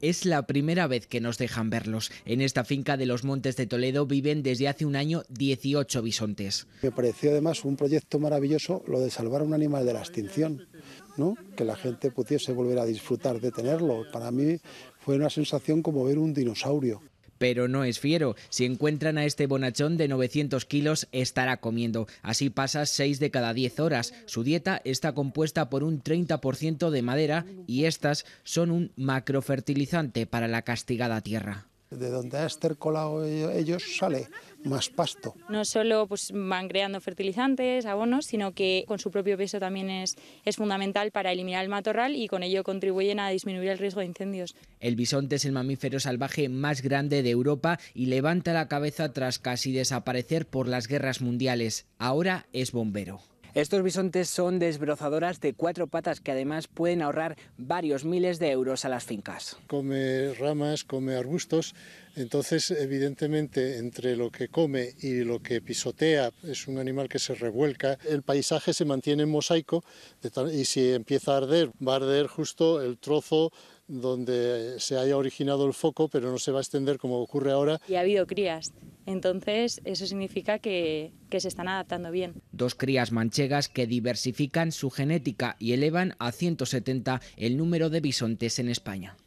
Es la primera vez que nos dejan verlos. En esta finca de los Montes de Toledo viven desde hace un año 18 bisontes. Me pareció además un proyecto maravilloso lo de salvar un animal de la extinción, ¿no? que la gente pudiese volver a disfrutar de tenerlo. Para mí fue una sensación como ver un dinosaurio pero no es fiero. Si encuentran a este bonachón de 900 kilos, estará comiendo. Así pasa 6 de cada 10 horas. Su dieta está compuesta por un 30% de madera y estas son un macrofertilizante para la castigada tierra de donde ha estercolado ellos sale más pasto. No solo pues, van creando fertilizantes, abonos, sino que con su propio peso también es, es fundamental para eliminar el matorral y con ello contribuyen a disminuir el riesgo de incendios. El bisonte es el mamífero salvaje más grande de Europa y levanta la cabeza tras casi desaparecer por las guerras mundiales. Ahora es bombero. Estos bisontes son desbrozadoras de cuatro patas que además pueden ahorrar varios miles de euros a las fincas. Come ramas, come arbustos, entonces evidentemente entre lo que come y lo que pisotea es un animal que se revuelca. El paisaje se mantiene en mosaico y si empieza a arder, va a arder justo el trozo donde se haya originado el foco, pero no se va a extender como ocurre ahora. Y ha habido crías entonces, eso significa que, se están adaptando bien. Dos crías manchegas que diversifican su genética y elevan a 170 el número de bisontes en España.